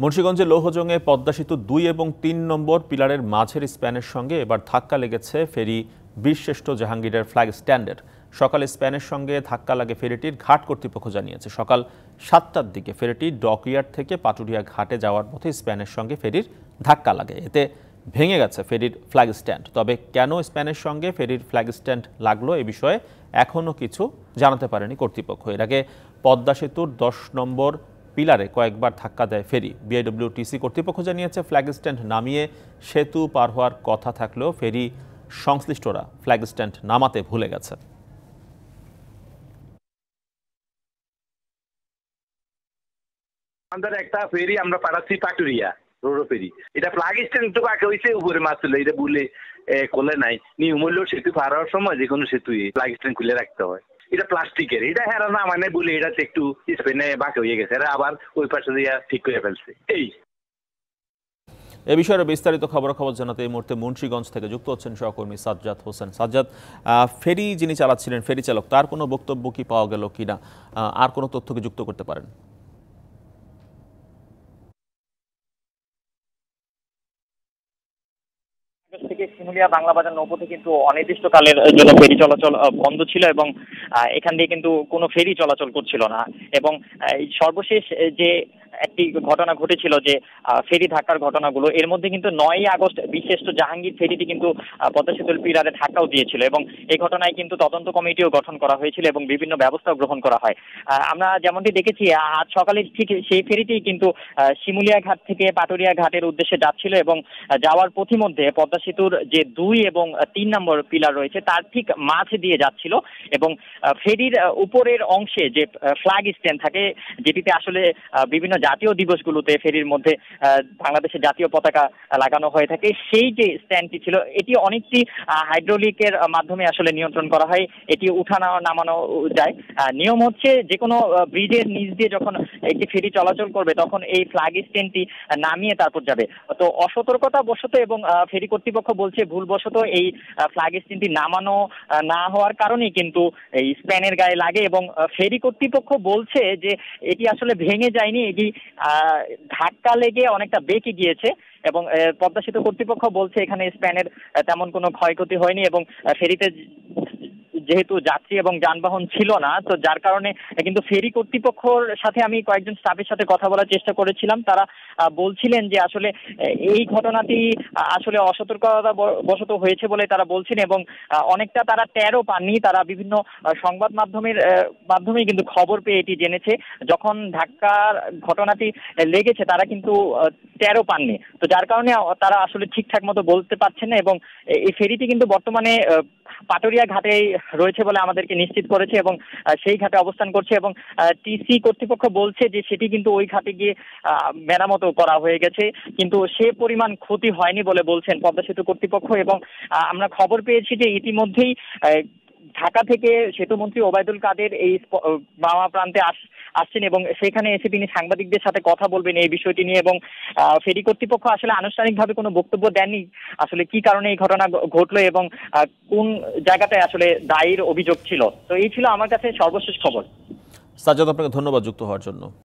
মুন্সীগঞ্জে লৌহজঙ্গে পদ্মা সেতু দুই এবং তিন নম্বর পিলারের মাঝের স্প্যানের সঙ্গে এবার ধাক্কা লেগেছে ফেরি বীরশ্রেষ্ঠ জাহাঙ্গীরের ফ্ল্যাগ স্ট্যান্ডের সকালে স্প্যানের সঙ্গে ধাক্কা লাগে ফেরিটির ঘাট কর্তৃপক্ষ জানিয়েছে সকাল সাতটার দিকে ফেরিটি ডকইয়ার্ড থেকে পাটুরিয়া ঘাটে যাওয়ার পথে স্প্যানের সঙ্গে ফেরির ধাক্কা লাগে এতে ভেঙে গেছে ফেরির ফ্ল্যাগ স্ট্যান্ড তবে কেন স্প্যানের সঙ্গে ফেরির ফ্ল্যাগ স্ট্যান্ড লাগলো এ বিষয়ে এখনও কিছু জানাতে পারেনি কর্তৃপক্ষ এর আগে পদ্মা সেতুর দশ নম্বর পিলারে কয়েকবার ধাক্কা দেয় ফেরি বিআইডব্লিউটিসি কর্তৃপক্ষ জানিয়েছে ফ্ল্যাগ স্ট্যান্ড নামিয়ে সেতু পার হওয়ার কথা থাকলেও ফেরি সংশ্লিষ্টরা ফ্ল্যাগ স্ট্যান্ড নামাতে ভুলে গেছে আমাদের একটা ফেরি আমরা পাঠাচ্ছি পাটুরিয়া ফেরি এটা প্লাগ স্ট্যান্ড তো হয়েছে উপরে মাছ এটা বলে কোলে নাই নিয়ম সেতু পার হওয়ার সময় যে কোনো সেতু প্লাগ স্ট্যান্ড খুলে রাখতে হয় এটা প্লাস্টিকের এটা হ্যাঁ না মানে বলে এটা একটু স্পেনে বাকি হয়ে গেছে এরা আবার ওই পাশে দিয়ে ঠিক করে ফেলছে এই এ বিষয়ে বিস্তারিত খবরাখবর জানাতে এই মুহূর্তে মুন্সীগঞ্জ থেকে যুক্ত হচ্ছেন সহকর্মী সাজ্জাদ হোসেন সাজ্জাদ ফেরি যিনি চালাচ্ছিলেন ফেরি চালক তার কোনো বক্তব্য কি পাওয়া গেল কিনা আর কোনো তথ্যকে যুক্ত করতে পারেন থেকে শিমুলিয়া বাংলা বাজার নৌপথে কিন্তু অনির্দিষ্টকালের জন্য ফেরি চলাচল বন্ধ ছিল এবং এখান দিয়ে কিন্তু কোনো ফেরি চলাচল করছিল না এবং সর্বশেষ যে একটি ঘটনা ঘটেছিল যে ফেরি ধাক্কার ঘটনাগুলো এর মধ্যে কিন্তু নয়ই আগস্ট বিশেষ জাহাঙ্গীর ফেরিটি কিন্তু পদ্মা সেতুর পিলারে ধাক্কাও দিয়েছিল এবং এই ঘটনায় কিন্তু তদন্ত কমিটিও গঠন করা হয়েছিল এবং বিভিন্ন ব্যবস্থা গ্রহণ করা হয় আমরা যেমনটি দেখেছি আজ সকালে ঠিক সেই ফেরিটি কিন্তু শিমুলিয়া ঘাট থেকে পাটুরিয়া ঘাটের উদ্দেশ্যে যাচ্ছিল এবং যাওয়ার পথিমধ্যে পদ্মা সেতুর যে দুই এবং তিন নম্বর পিলার রয়েছে তার ঠিক মাঝ দিয়ে যাচ্ছিল এবং ফেরির উপরের অংশে যে ফ্ল্যাগ স্ট্যান্ড থাকে যেটিতে আসলে বিভিন্ন জাতীয় দিবসগুলোতে ফেরির মধ্যে বাংলাদেশের জাতীয় পতাকা লাগানো হয়ে থাকে সেই যে স্ট্যান্ডটি ছিল এটি অনেকটি হাইড্রোলিকের মাধ্যমে আসলে নিয়ন্ত্রণ করা হয় এটি উঠানো নামানো যায় নিয়ম হচ্ছে যে কোনো ব্রিজের নিচ দিয়ে যখন একটি ফেরি চলাচল করবে তখন এই ফ্ল্যাগ স্ট্যান্ডটি নামিয়ে তারপর যাবে তো অসতর্কতা বশত এবং ফেরি কর্তৃপক্ষ বলছে ভুলবশত এই ফ্লাগ স্ট্যান্ডটি নামানো না হওয়ার কারণেই কিন্তু এই স্প্যানের গায়ে লাগে এবং ফেরি কর্তৃপক্ষ বলছে যে এটি আসলে ভেঙে যায়নি এটি ধাক্কা লেগে অনেকটা বেঁকে গিয়েছে এবং পদ্মা সেতু কর্তৃপক্ষ বলছে এখানে স্প্যানের তেমন কোনো ক্ষয়ক্ষতি হয়নি এবং ফেরিতে যেহেতু যাত্রী এবং যানবাহন ছিল না তো যার কারণে কিন্তু ফেরি কর্তৃপক্ষর সাথে আমি কয়েকজন স্টাফের সাথে কথা বলার চেষ্টা করেছিলাম তারা বলছিলেন যে আসলে এই ঘটনাটি আসলে অসতর্কতা বশত হয়েছে বলে তারা বলছেন এবং অনেকটা তারা তেরো পাননি তারা বিভিন্ন সংবাদ মাধ্যমের মাধ্যমে কিন্তু খবর পেয়ে এটি জেনেছে যখন ধাক্কার ঘটনাটি লেগেছে তারা কিন্তু তেরো পাননি তো যার কারণে তারা আসলে ঠিকঠাক মতো বলতে পারছেন না এবং এই ফেরিটি কিন্তু বর্তমানে পাটুরিয়া ঘাটে রয়েছে বলে আমাদেরকে নিশ্চিত করেছে এবং সেই ঘাটে অবস্থান করছে এবং টিসি কর্তৃপক্ষ বলছে যে সেটি কিন্তু ওই ঘাটে গিয়ে মেরামতো করা হয়ে গেছে কিন্তু সে পরিমাণ ক্ষতি হয়নি বলে বলছেন পদ্মা সেতু কর্তৃপক্ষ এবং আমরা খবর পেয়েছি যে ইতিমধ্যেই ঢাকা থেকে সেতুমন্ত্রী ওবায়দুল কাদের এই মামা প্রান্তে আস আসছেন এবং সেখানে এসে তিনি সাংবাদিকদের সাথে কথা বলবেন এই বিষয়টি নিয়ে এবং ফেরি কর্তৃপক্ষ আসলে আনুষ্ঠানিকভাবে কোনো বক্তব্য দেননি আসলে কি কারণে এই ঘটনা ঘটলো এবং কোন জায়গাতে আসলে দায়ের অভিযোগ ছিল তো এই ছিল আমার কাছে সর্বশেষ খবর সাজ্জাদ আপনাকে ধন্যবাদ যুক্ত হওয়ার জন্য